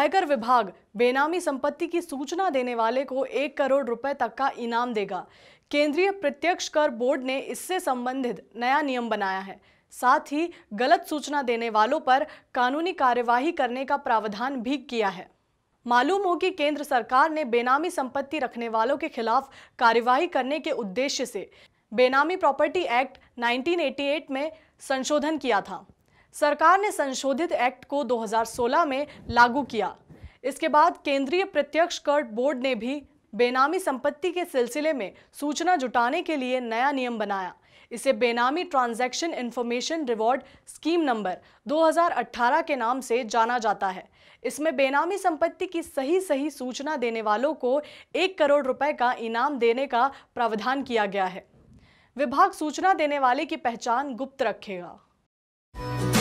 आयकर विभाग बेनामी संपत्ति की सूचना देने वाले को एक करोड़ रुपए तक का इनाम देगा केंद्रीय प्रत्यक्ष कर बोर्ड ने इससे संबंधित नया नियम बनाया है साथ ही गलत सूचना देने वालों पर कानूनी कार्यवाही करने का प्रावधान भी किया है मालूम हो कि केंद्र सरकार ने बेनामी संपत्ति रखने वालों के खिलाफ कार्यवाही करने के उद्देश्य से बेनामी प्रॉपर्टी एक्ट 1988 में संशोधन किया था सरकार ने संशोधित एक्ट को 2016 में लागू किया इसके बाद केंद्रीय प्रत्यक्ष कर बोर्ड ने भी बेनामी संपत्ति के सिलसिले में सूचना जुटाने के लिए नया नियम बनाया इसे बेनामी transaction information reward scheme number 2018 के नाम से जाना जाता है इसमें बेनामी संपत्ति की सही सही सूचना देने वालों को एक करोड़ रुपए का इनाम देने का प्रावधान किया गया है विभाग सूचना देने वाले की पहचान गुप्त रखेगा